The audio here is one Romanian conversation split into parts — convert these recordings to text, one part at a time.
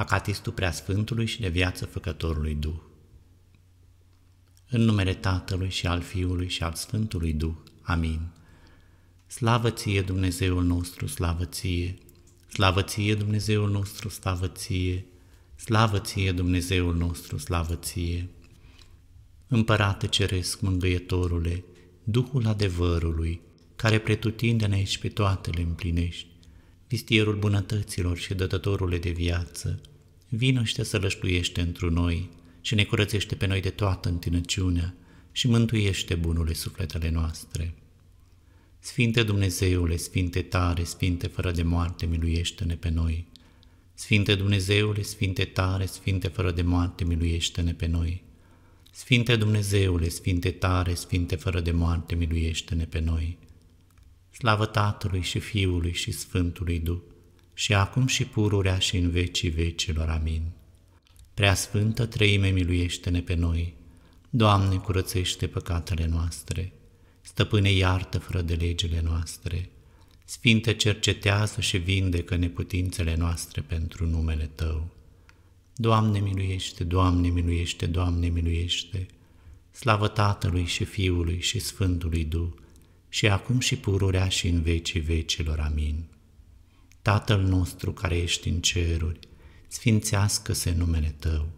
Acatistul Preasfântului și de viață Făcătorului Duh. În numele Tatălui și al Fiului și al Sfântului Duh. Amin. Slavă ție, Dumnezeul nostru, slavă ție! Slavă ție, Dumnezeul nostru, slavă ție! Slavă ție, Dumnezeul nostru, slavă ție! Împărate Ceresc, Mângâietorule, Duhul adevărului, care pretutindene ești pe toate le împlinești, vistierul bunătăților și dătătorule de viață, și să lășluiește întru noi și ne curățește pe noi de toată întinăciunea și mântuiește bunurile sufletele noastre. Sfinte Dumnezeule, Sfinte tare, Sfinte fără de moarte, miluiește-ne pe noi. Sfinte Dumnezeule, Sfinte tare, Sfinte fără de moarte, miluiește-ne pe noi. Sfinte Dumnezeule, Sfinte tare, Sfinte fără de moarte, miluiește-ne pe noi. Slavă Tatălui și Fiului și Sfântului Duh, și acum și pururea și în vecii vecilor. Amin. Prea Sfântă Trăime, miluiește-ne pe noi! Doamne, curățește păcatele noastre! Stăpâne, iartă fără de legile noastre! Sfinte, cercetează și vindecă neputințele noastre pentru numele Tău! Doamne, miluiește! Doamne, miluiește! Doamne, miluiește! Slavă Tatălui și Fiului și Sfântului Duh, și acum și pururea și în vecii vecilor. Amin. Tatăl nostru care ești în ceruri, sfințească-se numele Tău.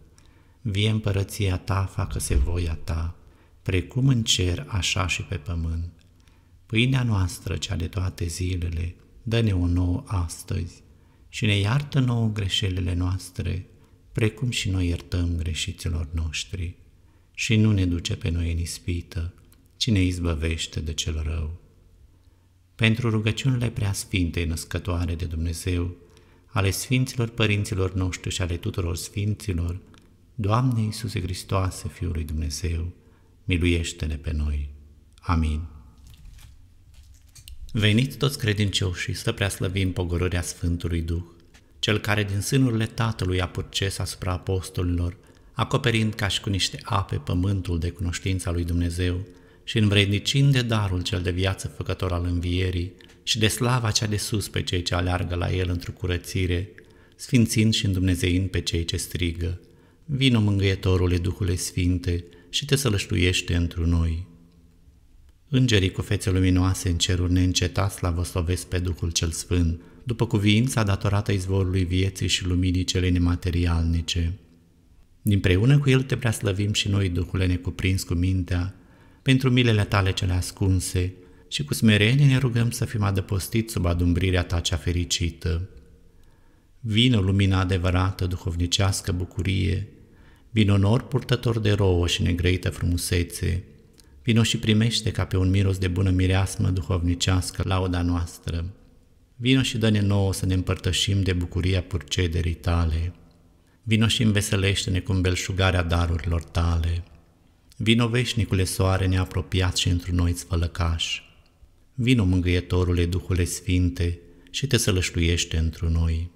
Vie împărăția Ta, facă-se voia Ta, precum în cer, așa și pe pământ. Pâinea noastră, cea de toate zilele, dă-ne o nouă astăzi și ne iartă nouă greșelile noastre, precum și noi iertăm greșiților noștri. Și nu ne duce pe noi în ispită, ci ne izbăvește de cel rău pentru rugăciunile preasfinte născătoare de Dumnezeu, ale Sfinților Părinților noștri și ale tuturor Sfinților, Doamne Iisuse Hristoase, Fiul lui Dumnezeu, miluiește-ne pe noi. Amin. Veniți toți credincioșii să preaslăvim pogorârea Sfântului Duh, cel care din sânurile Tatălui a purces asupra apostolilor, acoperind ca și cu niște ape pământul de cunoștința lui Dumnezeu, și învrednicind de darul cel de viață făcător al învierii și de slava cea de sus pe cei ce aleargă la el într-o curățire, sfințind și îndumnezeind pe cei ce strigă, Vino mângâietorule Duhule Sfinte și te sălășluiește întru noi. Îngerii cu fețe luminoase în ceruri neîncetat slovesc pe Duhul cel Sfânt, după cuviința datorată izvorului vieții și luminii cele nematerialnice. preună cu El te preaslăvim și noi, Duhule, necuprins cu mintea, pentru milele tale cele ascunse și cu smerenie ne rugăm să fim adăpostiți sub adumbrirea ta cea fericită. Vină lumina adevărată, duhovnicească bucurie, vin onor purtător de rouă și negrăită frumusețe, vino și primește ca pe un miros de bună mireasmă duhovnicească lauda noastră. Vino și dă-ne nouă să ne împărtășim de bucuria purcederii tale. Vino și înveselește-ne cu belșugarea darurilor tale. Vino veșnicule soare neapropiat și într noi sfălăcaș. Vino mângâietorule Duhule Sfinte și te sălășluiește într noi.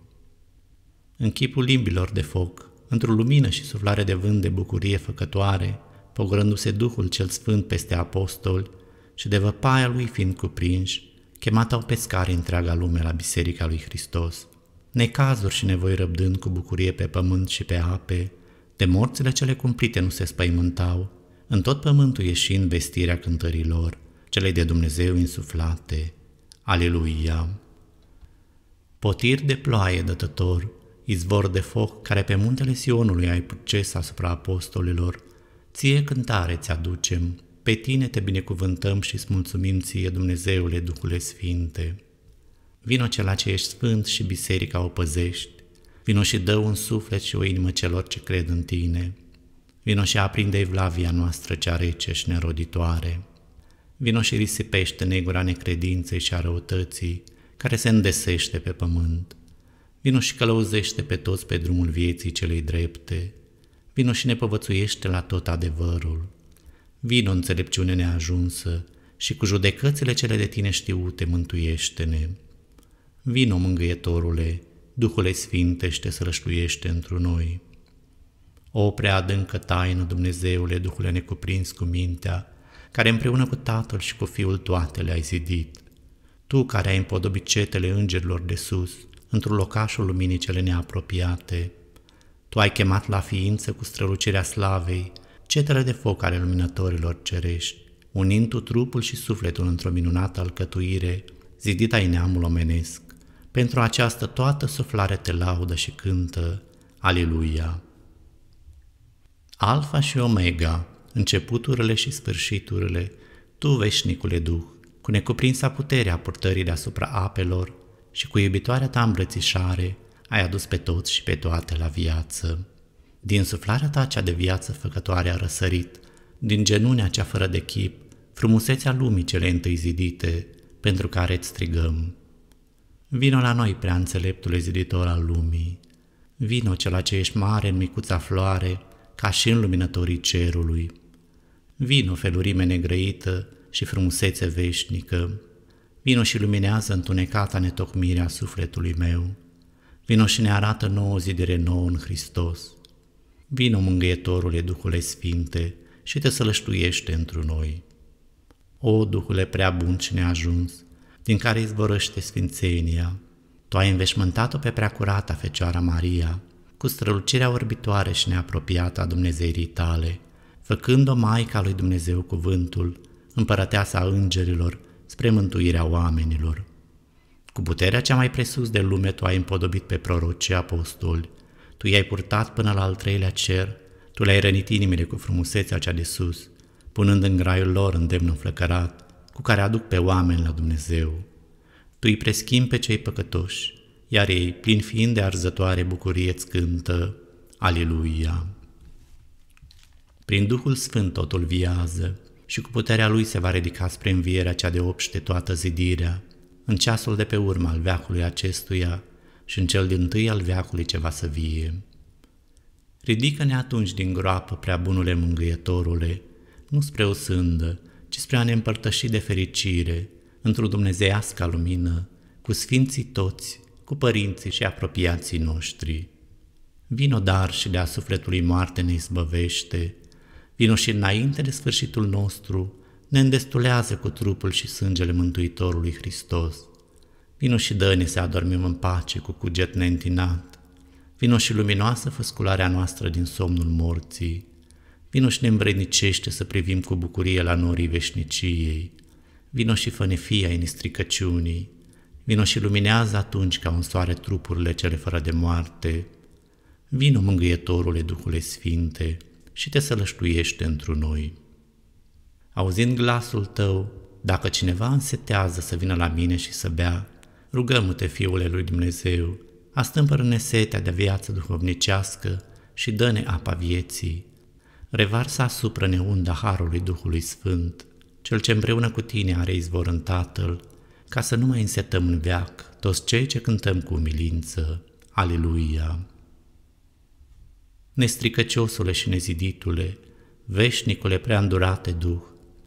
În chipul limbilor de foc, într-o lumină și suflare de vânt de bucurie făcătoare, pogrându-se Duhul cel Sfânt peste apostoli și de văpaia lui fiind cuprinși, chemat au pescari întreaga lume la Biserica lui Hristos, necazuri și nevoi răbdând cu bucurie pe pământ și pe ape, de morțile cele cumplite nu se spăimântau, în tot pământul ieșind vestirea cântărilor, cele de Dumnezeu insuflate. Aleluia! Potir de ploaie dătător, izvor de foc care pe muntele Sionului ai proces asupra apostolilor, ție cântare ți-aducem, pe tine te binecuvântăm și îți mulțumim ție, Dumnezeule Duhule Sfinte. Vino cel ce ești sfânt și biserica o păzești, vino și dă un suflet și o inimă celor ce cred în tine. Vino și aprinde evlavia noastră cea rece și neroditoare. Vino și risipește negura necredinței și a răutății, care se îndesește pe pământ. Vino și călăuzește pe toți pe drumul vieții celei drepte. Vino și ne povățuiește la tot adevărul. Vino înțelepciune neajunsă și cu judecățile cele de tine știute mântuiește-ne. Vino mângâietorule, Duhule Sfinte, și te sărășluiește întru noi. O prea adâncă taină, Dumnezeule, Duhule necuprins cu mintea, care împreună cu Tatăl și cu Fiul toate le-ai zidit. Tu care ai împodobit cetele îngerilor de sus, într-un locașul luminii cele neapropiate, Tu ai chemat la ființă cu strălucirea slavei, cetele de foc ale luminătorilor cerești, unind tu trupul și sufletul într-o minunată alcătuire, zidit ai neamul omenesc. Pentru această toată suflare te laudă și cântă, Aleluia! Alfa și Omega, începuturile și sfârșiturile, Tu, veșnicule Duh, cu necuprinsa puterea purtării deasupra apelor și cu iubitoarea ta îmbrățișare, ai adus pe toți și pe toate la viață. Din suflarea ta cea de viață făcătoare a răsărit, din genunea cea fără de chip, frumusețea lumii cele întâi zidite, pentru care îți strigăm. Vino la noi, prea înțeleptule ziditor al lumii, vino cel ce ești mare în micuța floare, ca și în luminătorii cerului. Vino felurime negrăită și frumusețe veșnică, vino și luminează întunecata netocmirea sufletului meu, vino și ne arată nouă zi de renou în Hristos. Vino mângâietorule Duhule Sfinte și te sălăștuiește întru noi. O, Duhule prea bun și neajuns, din care izvorăște sfințenia, Tu ai înveșmântat-o pe preacurata Fecioara Maria, cu strălucirea orbitoare și neapropiată a Dumnezeirii tale, făcând-o Maica lui Dumnezeu cuvântul, împărăteasa îngerilor, spre mântuirea oamenilor. Cu puterea cea mai presus de lume tu ai împodobit pe proroci și apostoli, tu i-ai purtat până la al treilea cer, tu le-ai rănit inimile cu frumusețea cea de sus, punând în graiul lor îndemn înflăcărat, cu care aduc pe oameni la Dumnezeu. Tu îi preschimbi pe cei păcătoși, iar ei, plin fiind de arzătoare bucurie, îți cântă Aleluia! Prin Duhul Sfânt totul viază și cu puterea Lui se va ridica spre învierea cea de obște toată zidirea, în ceasul de pe urmă al veacului acestuia și în cel din tâi al veacului ce va să vie. Ridică-ne atunci din groapă, prea bunule mângâietorule, nu spre o sândă, ci spre a ne împărtăși de fericire, într-o dumnezeiască lumină, cu sfinții toți cu părinții și apropiații noștri. Vino dar și de-a sufletului moarte ne izbăvește, vino și înainte de sfârșitul nostru, ne îndestulează cu trupul și sângele Mântuitorului Hristos. Vino și dă-ne să adormim în pace cu cuget neîntinat. Vino și luminoasă făscularea noastră din somnul morții. Vino și ne învrednicește să privim cu bucurie la norii veșniciei. Vino și fă ne fia în stricăciunii. Vino și luminează atunci ca un soare trupurile cele fără de moarte. Vino, mângâietorule Duhule Sfinte, și te sălăștuiește întru noi. Auzind glasul tău, dacă cineva însetează să vină la mine și să bea, rugăm-te, Fiule lui Dumnezeu, astâmpără-ne setea de viață duhovnicească și dă-ne apa vieții. Revarsă asupra neunda Harului Duhului Sfânt, cel ce împreună cu tine are izvor în Tatăl, ca să nu mai însetăm în veac toți cei ce cântăm cu umilință. Aleluia! Nestricăciosule și neziditule, veșnicule preandurate Duh,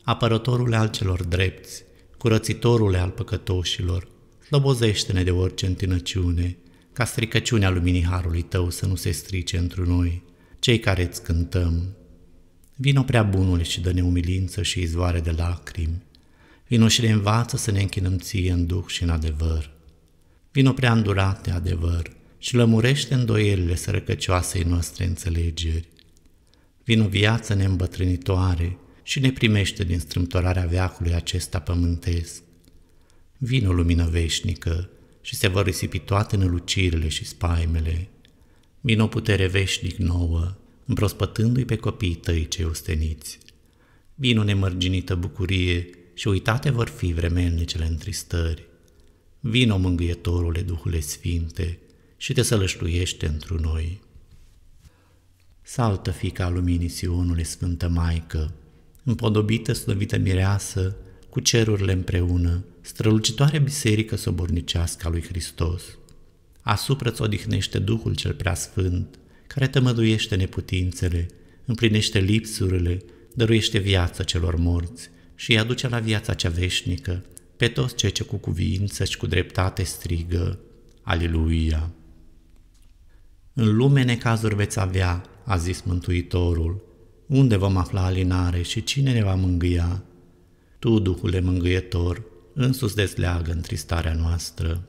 apărătorule al celor drepți, curățitorule al păcătoșilor, slobozește-ne de orice întinăciune, ca stricăciunea luminii Harului Tău să nu se strice întru noi, cei care îți cântăm. Vino prea bunule și dă-ne umilință și izvoare de lacrimi, Vino și ne învață să ne închinăm ție în duh și în adevăr. Vino prea îndurat de adevăr și lămurește îndoielile sărăcăcioasei noastre înțelegeri. Vino viață neîmbătrânitoare și ne primește din strâmtorarea veacului acesta pământesc. Vino lumină veșnică și se vor risipi toate nălucirile și spaimele. Vino putere veșnic nouă, împrospătându-i pe copiii tăi cei osteniți. Vino nemărginită bucurie și uitate vor fi vremelnicele întristări. Vino, Mângâietorule Duhule Sfinte, și te sălășluiește întru noi. Saltă, fica luminii Sionului, Sfântă Maică, împodobită, slăvită mireasă, cu cerurile împreună, strălucitoare biserică sobornicească a lui Hristos. Asupra-ți odihnește Duhul cel preasfânt, care tămăduiește neputințele, împlinește lipsurile, dăruiește viața celor morți și îi aduce la viața cea veșnică pe toți cei ce cu cuvință și cu dreptate strigă Aleluia! În lume necazuri veți avea, a zis Mântuitorul, unde vom afla alinare și cine ne va mângâia? Tu, Duhule mângâietor, însuți dezleagă tristarea noastră.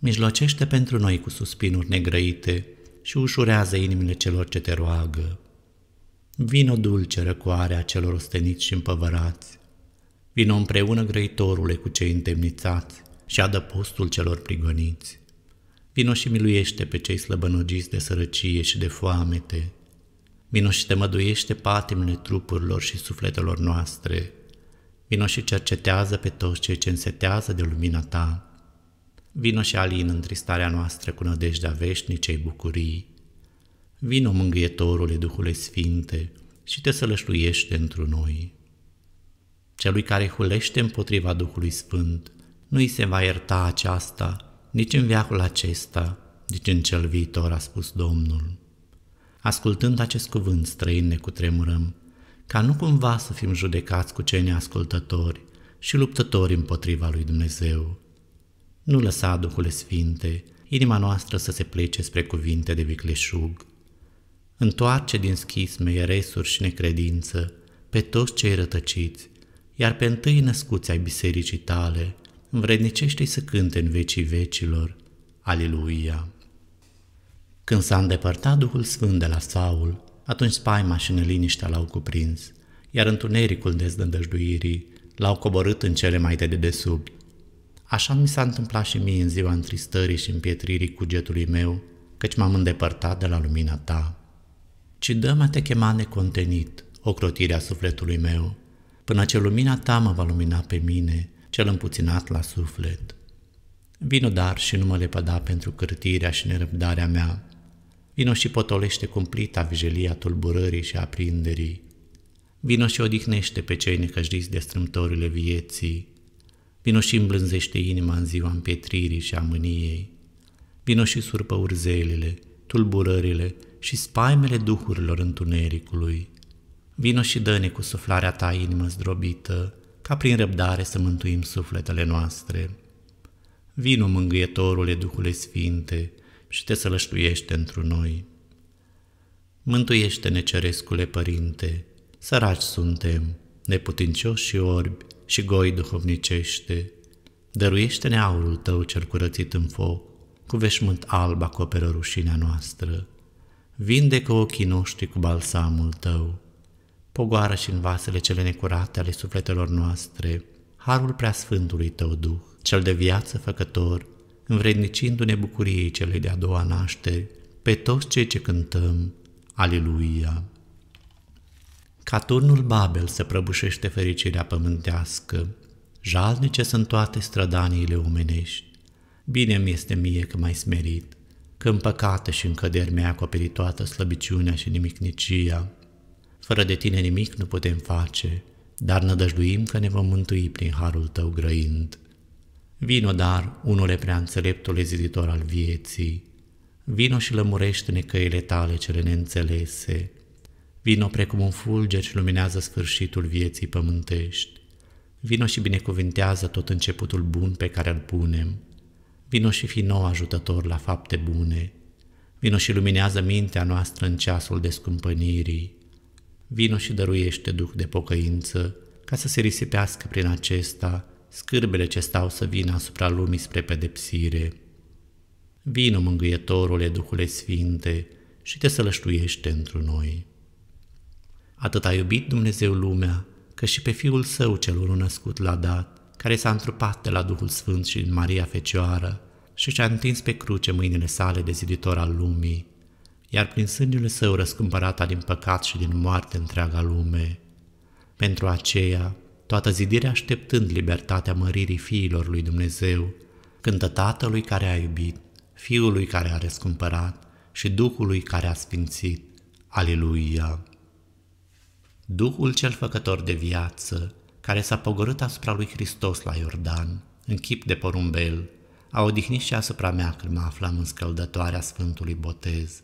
Mijlocește pentru noi cu suspinuri negrăite și ușurează inimile celor ce te roagă. Vino dulce răcoarea celor osteniți și împăvărați. Vino împreună grăitorule cu cei întemnițați și adăpostul celor prigoniți. Vino și miluiește pe cei slăbănogiți de sărăcie și de foamete. Vino și măduiește patimile trupurilor și sufletelor noastre. Vino și cercetează pe toți cei ce însetează de lumina ta. Vino și alin tristarea noastră cu nădejdea veșnicei bucurii. Vino mângâietorule Duhule Sfinte și te sălășluiește întru noi. Celui care hulește împotriva Duhului Sfânt nu îi se va ierta aceasta nici în viacul acesta, nici în cel viitor, a spus Domnul. Ascultând acest cuvânt străin ne cutremurăm, ca nu cumva să fim judecați cu cei neascultători și luptători împotriva lui Dumnezeu. Nu lăsa, Duhule Sfinte, inima noastră să se plece spre cuvinte de vicleșug, Întoarce din schisme, eresuri și necredință pe toți cei rătăciți, iar pe întâi născuți ai bisericii tale, învrednicește-i să cânte în vecii vecilor. Aleluia! Când s-a îndepărtat Duhul Sfânt de la Saul, atunci spaima și neliniștea l-au cuprins, iar întunericul dezdăndăjduirii l-au coborât în cele mai de dedesubt. Așa mi s-a întâmplat și mie în ziua întristării și împietririi cugetului meu, căci m-am îndepărtat de la lumina ta ci dă te chema necontenit, ocrotirea sufletului meu, până ce lumina ta mă va lumina pe mine, cel împuținat la suflet. Vino dar și nu mă lepăda pentru cârtirea și nerăbdarea mea. Vino și potolește cumplita vijelia tulburării și aprinderii. Vino și odihnește pe cei necăjdiți de strâmtorile vieții. Vino și îmblânzește inima în ziua împietririi și a mâniei. Vino și surpă urzelele, tulburările și spaimele duhurilor întunericului. Vino și dă-ne cu suflarea ta inimă zdrobită, ca prin răbdare să mântuim sufletele noastre. Vino, mângâietorule Duhule Sfinte, și te sălăștuiește întru noi. Mântuiește-ne, Cerescule Părinte, săraci suntem, neputincioși și orbi și goi duhovnicește. Dăruiește-ne aurul Tău cel curățit în foc, cu veșmânt alb acoperă rușinea noastră. Vindecă ochii noștri cu balsamul Tău. Pogoară și în vasele cele necurate ale sufletelor noastre harul preasfântului Tău Duh, cel de viață făcător, învrednicindu-ne bucuriei cele de-a doua naștere, pe toți cei ce cântăm, Aleluia! Ca turnul Babel se prăbușește fericirea pământească, jalnice sunt toate strădaniile omenești, bine mi este mie că mai smerit, că în păcate și în căderi mi-ai acoperit toată slăbiciunea și nimicnicia. Fără de tine nimic nu putem face, dar nădăjduim că ne vom mântui prin harul tău grăind. Vino, dar, unule prea înțeleptul eziditor al vieții, vino și lămurește-ne căile tale cele neînțelese. Vino precum un fulger și luminează sfârșitul vieții pământești. Vino și binecuvintează tot începutul bun pe care îl punem vino și fi nou ajutător la fapte bune, vino și luminează mintea noastră în ceasul descumpănirii, vino și dăruiește duh de pocăință, ca să se risipească prin acesta scârbele ce stau să vină asupra lumii spre pedepsire. Vino, mângâietorule Duhule Sfinte, și te sălăștuiește întru noi. Atât a iubit Dumnezeu lumea, că și pe Fiul Său celor născut l-a dat, care s-a întrupat de la Duhul Sfânt și în Maria Fecioară și și-a întins pe cruce mâinile sale de ziditor al lumii, iar prin sângele său răscumpărata din păcat și din moarte întreaga lume. Pentru aceea, toată zidirea așteptând libertatea măririi fiilor lui Dumnezeu, cântă Tatălui care a iubit, Fiului care a răscumpărat și Duhului care a sfințit. Aleluia! Duhul cel făcător de viață, care s-a pogorât asupra lui Hristos la Iordan, în chip de porumbel, a odihnit și asupra mea când mă aflam în scăldătoarea Sfântului Botez.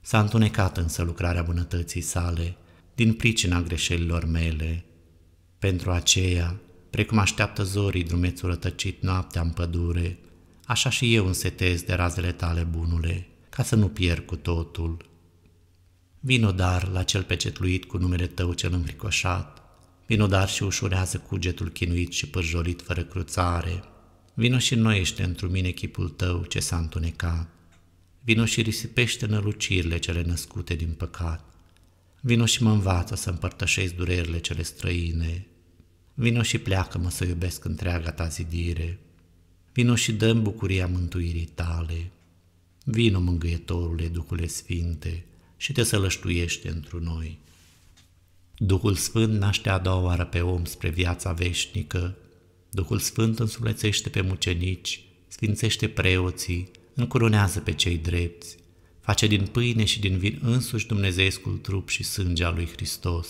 S-a întunecat însă lucrarea bunătății sale, din pricina greșelilor mele. Pentru aceea, precum așteaptă zorii drumețul rătăcit noaptea în pădure, așa și eu însetez de razele tale bunule, ca să nu pierd cu totul. Vino dar la cel pecetluit cu numele tău cel înfricoșat, Vino dar și ușurează cugetul chinuit și pârjolit fără cruțare. Vino și noiește într mine chipul tău ce s-a întunecat. Vino și risipește nălucirile cele născute din păcat. Vino și mă învață să împărtășesc durerile cele străine. Vino și pleacă-mă să iubesc întreaga ta zidire. Vino și dăm bucuria mântuirii tale. Vino, mângâietorule, Duhule Sfinte, și te sălăștuiește întru noi. Duhul Sfânt naște a doua oară pe om spre viața veșnică. Duhul Sfânt însulețește pe mucenici, sfințește preoții, încurunează pe cei drepți, face din pâine și din vin însuși Dumnezeiescul trup și sânge al lui Hristos.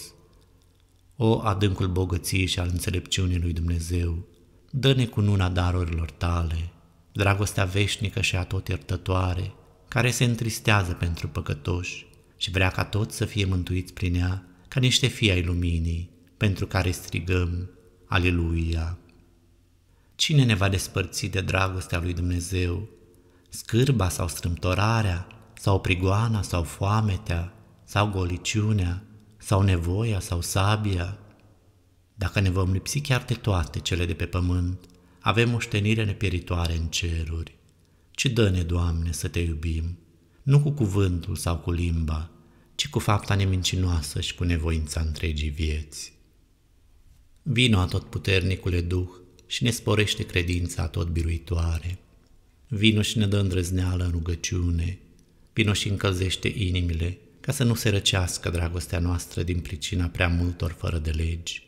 O, adâncul bogăției și al înțelepciunii lui Dumnezeu, dă-ne cu nuna darurilor tale, dragostea veșnică și tot iertătoare, care se întristează pentru păcătoși și vrea ca toți să fie mântuiți prin ea, ca niște fii ai luminii, pentru care strigăm Aleluia! Cine ne va despărți de dragostea lui Dumnezeu? Scârba sau strâmtorarea, sau prigoana sau foametea, sau goliciunea, sau nevoia sau sabia? Dacă ne vom lipsi chiar de toate cele de pe pământ, avem moștenire nepieritoare în ceruri. Ce dă-ne, Doamne, să te iubim, nu cu cuvântul sau cu limba, ci cu fapta nemincinoasă și cu nevoința întregii vieți. Vino a tot puternicule Duh și ne sporește credința tot biruitoare. Vino și ne dă îndrăzneală în rugăciune. Vino și încălzește inimile ca să nu se răcească dragostea noastră din pricina prea multor fără de legi.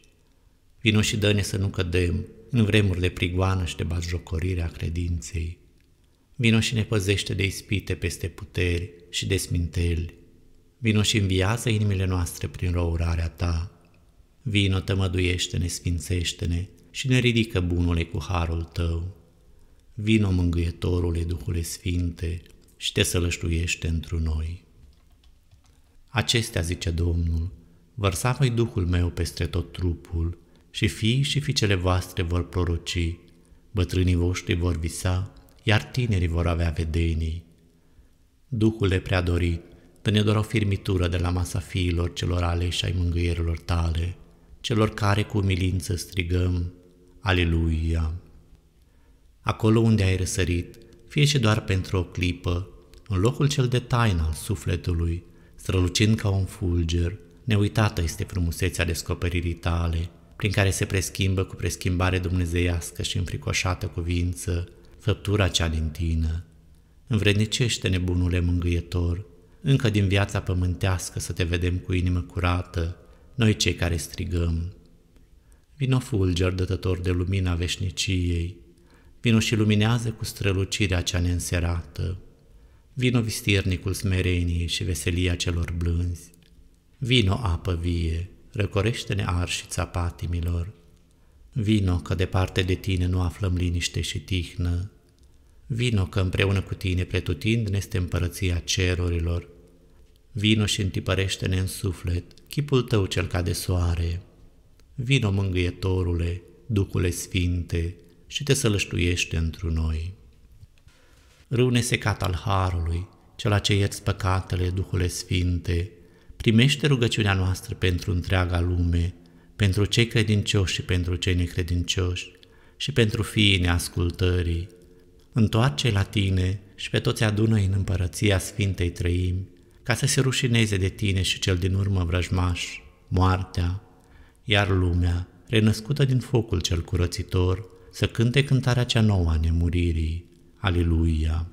Vino și dă-ne să nu cădem în vremuri de prigoană și de bazjocorire a credinței. Vino și ne păzește de ispite peste puteri și de sminteli, Vino și înviază inimile noastre prin răurarea Ta. Vino, tămăduiește-ne, sfințește-ne și ne ridică bunule cu harul Tău. Vino, mângâietorule, Duhule Sfinte, și te sălășluiește întru noi. Acestea, zice Domnul, vărsa voi Duhul meu peste tot trupul și fii și fiicele voastre vor proroci, bătrânii voștri vor visa, iar tinerii vor avea vedenii. Duhule preadorit, Dă-ne doar o firmitură de la masa fiilor celor aleși ai mângâierilor tale, celor care cu umilință strigăm, Aleluia! Acolo unde ai răsărit, fie și doar pentru o clipă, în locul cel de taină al sufletului, strălucind ca un fulger, neuitată este frumusețea descoperirii tale, prin care se preschimbă cu preschimbare dumnezeiască și înfricoșată cuvință, făptura cea din tine. Învrednicește nebunule mângâietor, încă din viața pământească să te vedem cu inimă curată, noi cei care strigăm. Vino fulger dătător de lumina veșniciei, vino și luminează cu strălucirea cea neînserată, vino vistiernicul smereniei și veselia celor blânzi, vino apă vie, răcorește-ne arșița patimilor, vino că departe de tine nu aflăm liniște și tihnă, vino că împreună cu tine pretutind ne este împărăția cerurilor, Vino și întipărește-ne în suflet chipul tău cel ca de soare. Vino mângâietorule, Ducule Sfinte, și te sălăștuiește întru noi. Râu nesecat al Harului, cel ce ierți păcatele, Duhule Sfinte, primește rugăciunea noastră pentru întreaga lume, pentru cei credincioși și pentru cei necredincioși și pentru fiii neascultării. Întoarce la tine și pe toți adună în împărăția Sfintei Trăimi, ca să se rușineze de tine și cel din urmă vrăjmaș, moartea, iar lumea, renăscută din focul cel curățitor, să cânte cântarea cea nouă a nemuririi, Aliluia!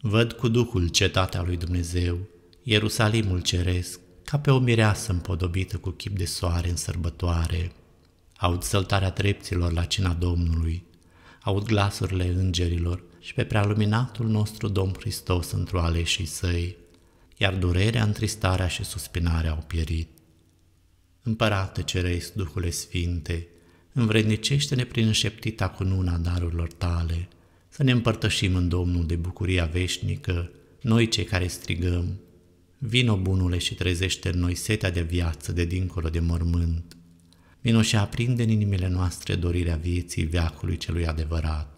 Văd cu Duhul cetatea lui Dumnezeu, Ierusalimul ceresc, ca pe o mireasă împodobită cu chip de soare în sărbătoare. Aud săltarea trepților la cina Domnului, aud glasurile îngerilor și pe prealuminatul nostru Domn Hristos într-o aleșii săi, iar durerea, întristarea și suspinarea au pierit. Împărate cerești Duhule Sfinte, învrednicește-ne prin înșeptita cununa darurilor tale, să ne împărtășim în Domnul de bucuria veșnică, noi cei care strigăm, Vino, bunule, și trezește în noi setea de viață de dincolo de mormânt. Vino și aprinde în inimile noastre dorirea vieții veacului celui adevărat.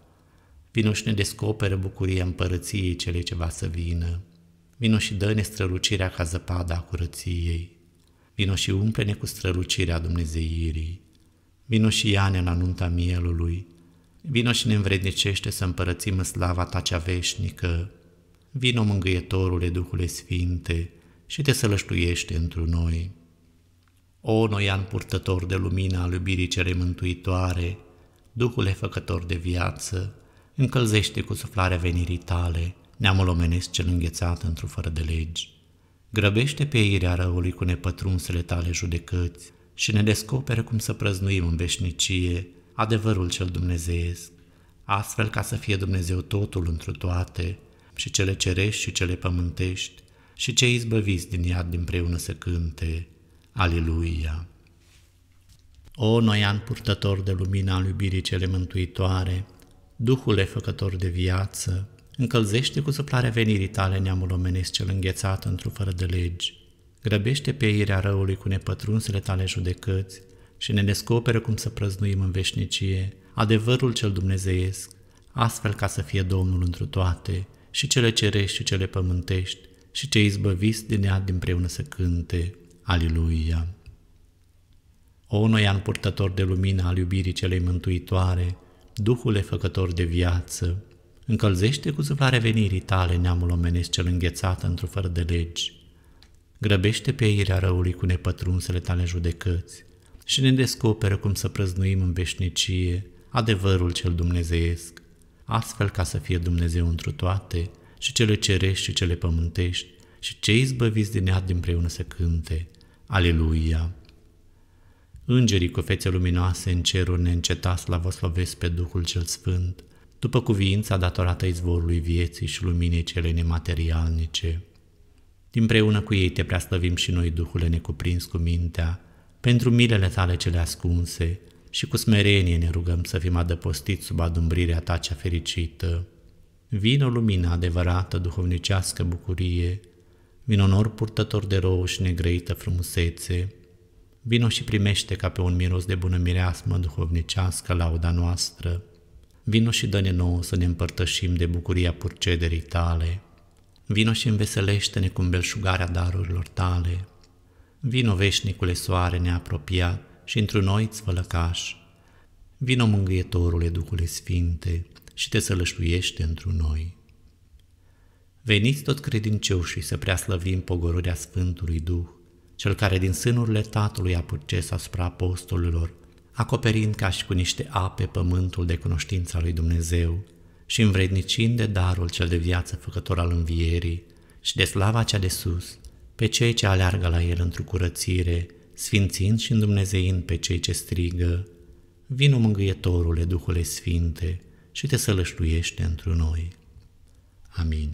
Vino și ne descoperă bucuria împărăției cele ce va să vină. Vino și dă-ne strălucirea ca zăpada a curăției. Vino și umple-ne cu strălucirea Dumnezeirii. Vino și ia-ne la nunta mielului. Vino și ne învrednicește să împărățim în slava ta cea veșnică. Vino mângâietorule Duhule Sfinte și te sălăștuiește întru noi. O, noian purtător de lumina al iubirii cele mântuitoare, Duhule făcător de viață, încălzește cu suflarea venirii tale neamul omenesc cel înghețat într-o fără de legi. Grăbește pe irea răului cu nepătrunsele tale judecăți și ne descoperă cum să prăznuim în veșnicie adevărul cel dumnezeiesc, astfel ca să fie Dumnezeu totul întru toate, și cele cerești și cele pământești, și cei izbăviți din iad preună să cânte. Aleluia! O, noi an purtător de lumina al iubirii cele mântuitoare, Duhul făcător de viață, încălzește cu săplarea venirii tale neamul omenesc cel înghețat într-o fără de legi, grăbește pe irea răului cu nepătrunsele tale judecăți și ne descoperă cum să prăznuim în veșnicie adevărul cel dumnezeiesc, astfel ca să fie Domnul întru toate, și cele cerești și cele pământești, și cei izbăviți de nead împreună să cânte. Aliluia! O noian purtător de lumină al iubirii celei mântuitoare, Duhule făcător de viață, încălzește cu suflarea venirii tale neamul omenesc cel înghețat într-o fără de legi. Grăbește pe ei răului cu nepătrunsele tale judecăți și ne descoperă cum să prăznuim în veșnicie adevărul cel dumnezeiesc, astfel ca să fie Dumnezeu întru toate și cele cerești și cele pământești și cei izbăviți din ea împreună să cânte. Aleluia! Îngerii cu fețe luminoase în ceruri neîncetat slovesc pe Duhul cel Sfânt, după cuviința datorată izvorului vieții și luminii cele nematerialnice. Împreună cu ei te preaslăvim și noi, Duhule necuprins cu mintea, pentru milele tale cele ascunse și cu smerenie ne rugăm să fim adăpostiți sub adumbrirea ta cea fericită. Vino lumina adevărată, duhovnicească bucurie, vin onor purtător de rouă și negrăită frumusețe, Vino și primește ca pe un miros de bună mireasmă duhovnicească lauda noastră. Vino și dă-ne nouă să ne împărtășim de bucuria purcederii tale. Vino și înveselește-ne cu belșugarea darurilor tale. Vino veșnicule soare neapropiat și într-un noi țvălăcaș. Vino mângâietorule Duhului Sfinte și te sălășluiește într-un noi. Veniți tot credincioșii să preaslăvim pogorârea Sfântului Duh, cel care din sânurile Tatălui a purces asupra apostolilor, acoperind ca și cu niște ape pământul de cunoștința lui Dumnezeu și învrednicind de darul cel de viață făcător al învierii și de slava cea de sus, pe cei ce aleargă la el într-o curățire, sfințind și îndumnezeind pe cei ce strigă, vin mângâietorule Duhule Sfinte și te sălășluiește într noi. Amin.